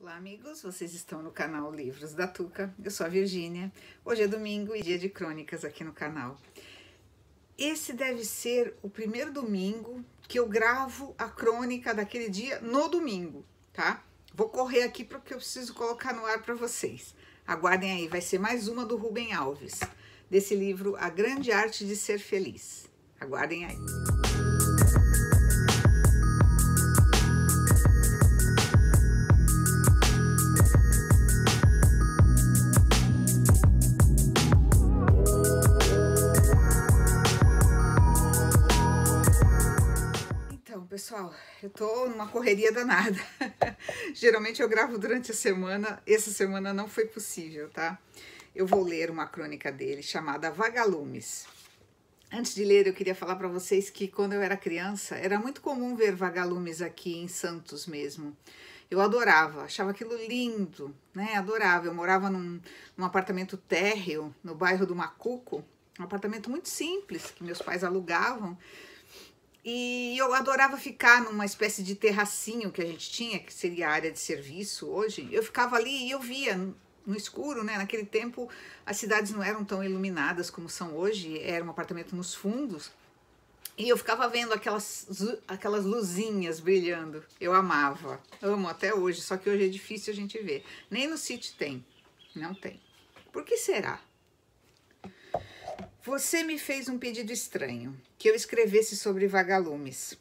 Olá, amigos! Vocês estão no canal Livros da Tuca. Eu sou a Virgínia. Hoje é domingo e dia de crônicas aqui no canal. Esse deve ser o primeiro domingo que eu gravo a crônica daquele dia no domingo, tá? Vou correr aqui porque eu preciso colocar no ar para vocês. Aguardem aí, vai ser mais uma do Rubem Alves, desse livro A Grande Arte de Ser Feliz. Aguardem aí. pessoal, eu tô numa correria danada. Geralmente eu gravo durante a semana, essa semana não foi possível, tá? Eu vou ler uma crônica dele chamada Vagalumes. Antes de ler, eu queria falar para vocês que quando eu era criança, era muito comum ver vagalumes aqui em Santos mesmo. Eu adorava, achava aquilo lindo, né? Adorava. Eu morava num, num apartamento térreo no bairro do Macuco, um apartamento muito simples que meus pais alugavam e eu adorava ficar numa espécie de terracinho que a gente tinha, que seria a área de serviço hoje. Eu ficava ali e eu via no escuro, né? Naquele tempo as cidades não eram tão iluminadas como são hoje, era um apartamento nos fundos. E eu ficava vendo aquelas, aquelas luzinhas brilhando. Eu amava, amo até hoje, só que hoje é difícil a gente ver. Nem no sítio tem, não tem. Por que será? Você me fez um pedido estranho, que eu escrevesse sobre vagalumes.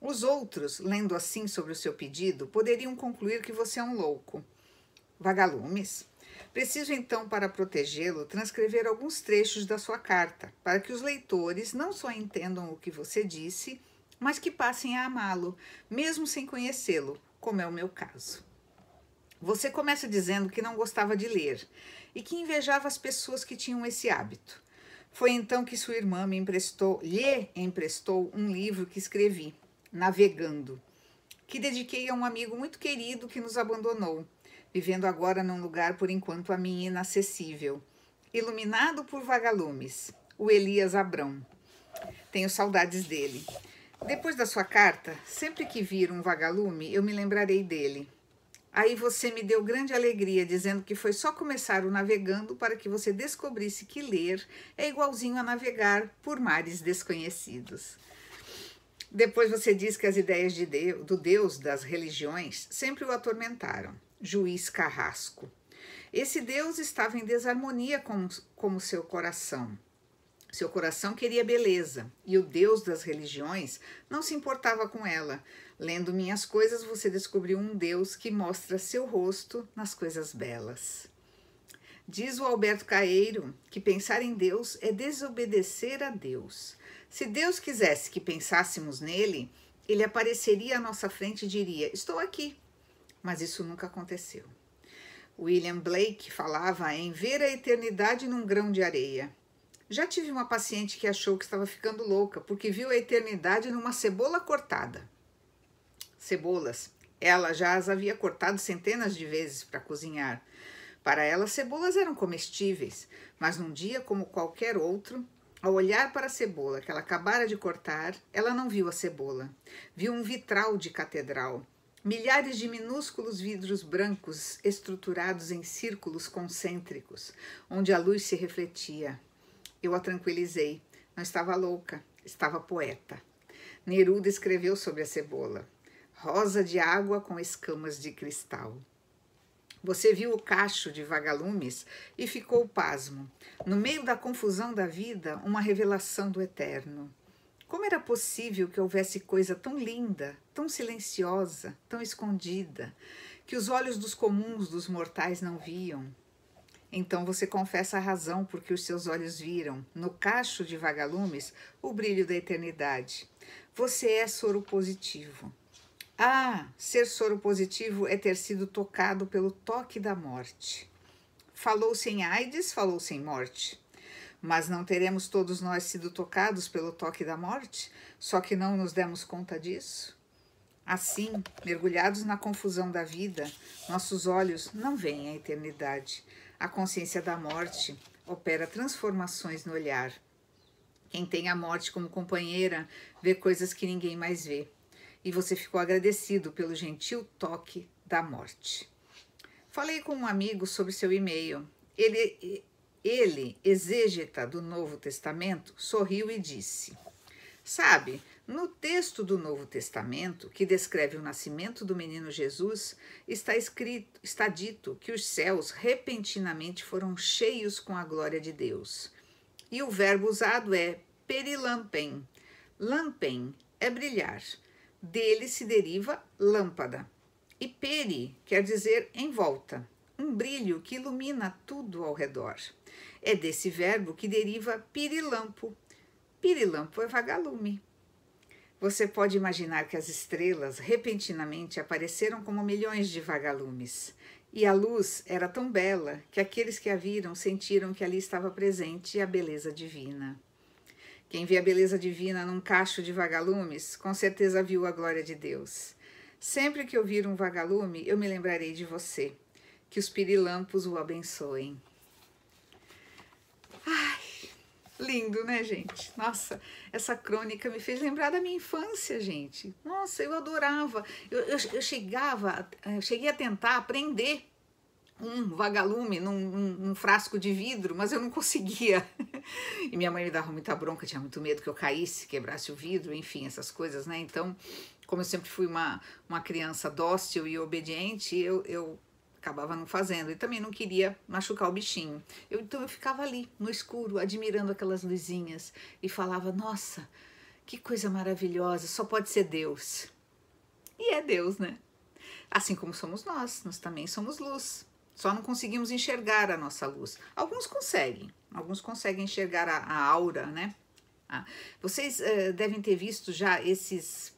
Os outros, lendo assim sobre o seu pedido, poderiam concluir que você é um louco. Vagalumes? Preciso então, para protegê-lo, transcrever alguns trechos da sua carta, para que os leitores não só entendam o que você disse, mas que passem a amá-lo, mesmo sem conhecê-lo, como é o meu caso. Você começa dizendo que não gostava de ler e que invejava as pessoas que tinham esse hábito. Foi então que sua irmã me emprestou, lhe emprestou um livro que escrevi, Navegando, que dediquei a um amigo muito querido que nos abandonou, vivendo agora num lugar por enquanto a mim inacessível, iluminado por vagalumes, o Elias Abrão. Tenho saudades dele. Depois da sua carta, sempre que vir um vagalume, eu me lembrarei dele. Aí você me deu grande alegria, dizendo que foi só começar o navegando para que você descobrisse que ler é igualzinho a navegar por mares desconhecidos. Depois você diz que as ideias de Deus, do Deus das religiões sempre o atormentaram. Juiz Carrasco. Esse Deus estava em desarmonia com, com o seu coração. Seu coração queria beleza e o Deus das religiões não se importava com ela. Lendo minhas coisas, você descobriu um Deus que mostra seu rosto nas coisas belas. Diz o Alberto Caeiro que pensar em Deus é desobedecer a Deus. Se Deus quisesse que pensássemos nele, ele apareceria à nossa frente e diria: Estou aqui. Mas isso nunca aconteceu. William Blake falava em ver a eternidade num grão de areia. Já tive uma paciente que achou que estava ficando louca porque viu a eternidade numa cebola cortada. Cebolas. Ela já as havia cortado centenas de vezes para cozinhar. Para ela, cebolas eram comestíveis, mas num dia como qualquer outro, ao olhar para a cebola que ela acabara de cortar, ela não viu a cebola. Viu um vitral de catedral. Milhares de minúsculos vidros brancos estruturados em círculos concêntricos, onde a luz se refletia. Eu a tranquilizei. Não estava louca, estava poeta. Neruda escreveu sobre a cebola: rosa de água com escamas de cristal. Você viu o cacho de vagalumes e ficou pasmo. No meio da confusão da vida, uma revelação do eterno. Como era possível que houvesse coisa tão linda, tão silenciosa, tão escondida, que os olhos dos comuns dos mortais não viam? Então você confessa a razão porque os seus olhos viram, no cacho de vagalumes, o brilho da eternidade. Você é soro positivo. Ah, ser soro positivo é ter sido tocado pelo toque da morte. Falou-se AIDS, falou-se morte. Mas não teremos todos nós sido tocados pelo toque da morte, só que não nos demos conta disso? Assim, mergulhados na confusão da vida, nossos olhos não veem a eternidade a consciência da morte opera transformações no olhar. Quem tem a morte como companheira vê coisas que ninguém mais vê. E você ficou agradecido pelo gentil toque da morte. Falei com um amigo sobre seu e-mail. Ele, ele exégeta do Novo Testamento, sorriu e disse: Sabe, no texto do Novo Testamento, que descreve o nascimento do menino Jesus, está escrito, está dito que os céus repentinamente foram cheios com a glória de Deus. E o verbo usado é perilampem. Lampen é brilhar. Dele se deriva lâmpada. E peri quer dizer em volta, um brilho que ilumina tudo ao redor. É desse verbo que deriva pirilampo. Pirilampo é vagalume. Você pode imaginar que as estrelas repentinamente apareceram como milhões de vagalumes. E a luz era tão bela que aqueles que a viram sentiram que ali estava presente a beleza divina. Quem vê a beleza divina num cacho de vagalumes, com certeza viu a glória de Deus. Sempre que eu vir um vagalume, eu me lembrarei de você. Que os pirilampos o abençoem. Lindo, né, gente? Nossa, essa crônica me fez lembrar da minha infância, gente. Nossa, eu adorava. Eu, eu, eu chegava, eu cheguei a tentar aprender um vagalume num, um, um frasco de vidro, mas eu não conseguia. E minha mãe me dava muita bronca, tinha muito medo que eu caísse, quebrasse o vidro, enfim, essas coisas, né? Então, como eu sempre fui uma, uma criança dócil e obediente, eu, eu acabava não fazendo e também não queria machucar o bichinho. Eu, então eu ficava ali no escuro, admirando aquelas luzinhas e falava: Nossa, que coisa maravilhosa, só pode ser Deus. E é Deus, né? Assim como somos nós, nós também somos luz. Só não conseguimos enxergar a nossa luz. Alguns conseguem, alguns conseguem enxergar a, a aura, né? Ah, vocês uh, devem ter visto já esses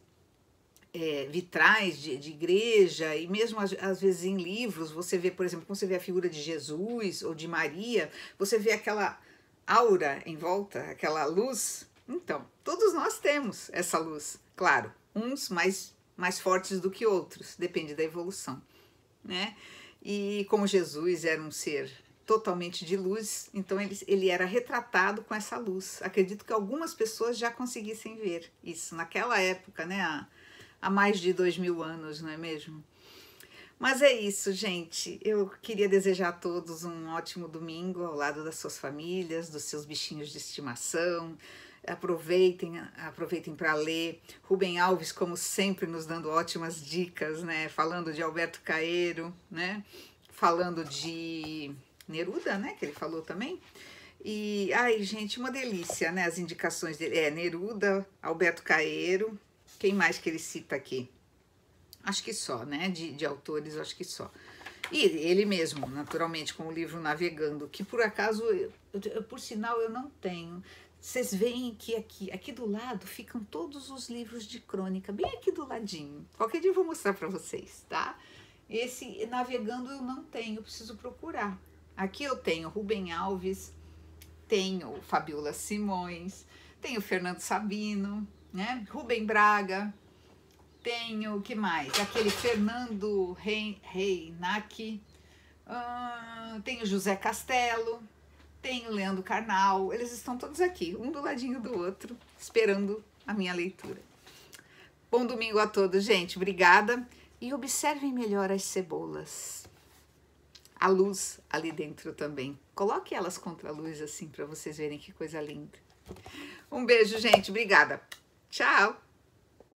é, vitrais de, de, igreja e mesmo às, às, vezes em livros você vê, por exemplo, quando você vê a figura de Jesus ou de Maria, você vê aquela aura em volta, aquela luz. Então, todos nós temos essa luz, claro, uns mais mais fortes do que outros, depende da evolução, né? E como Jesus era um ser totalmente de luz, então ele, ele era retratado com essa luz. Acredito que algumas pessoas já conseguissem ver isso naquela época, né? A, há mais de dois mil anos, não é mesmo? Mas é isso, gente. Eu queria desejar a todos um ótimo domingo ao lado das suas famílias, dos seus bichinhos de estimação. Aproveitem, aproveitem para ler. Rubem Alves, como sempre, nos dando ótimas dicas, né? Falando de Alberto Caeiro, né? Falando de Neruda, né? Que ele falou também. E, ai, gente, uma delícia, né? As indicações dele. É, Neruda, Alberto Caeiro, quem mais que ele cita aqui? Acho que só, né? De, de autores, acho que só. E ele mesmo, naturalmente, com o livro Navegando, que por acaso, eu, eu, por sinal, eu não tenho. Vocês veem que aqui, aqui do lado ficam todos os livros de crônica, bem aqui do ladinho. Qualquer dia eu vou mostrar para vocês, tá? Esse Navegando eu não tenho, eu preciso procurar. Aqui eu tenho Rubem Alves, tenho Fabiola Simões, tenho Fernando Sabino, né? Rubem Braga. tenho o que mais? Aquele Fernando Reinac. tenho José Castelo. tenho Leandro Carnal. Eles estão todos aqui, um do ladinho do outro, esperando a minha leitura. Bom domingo a todos, gente. Obrigada. E observem melhor as cebolas. A luz ali dentro também. Coloque elas contra a luz assim para vocês verem que coisa linda. Um beijo, gente. Obrigada. Tchau!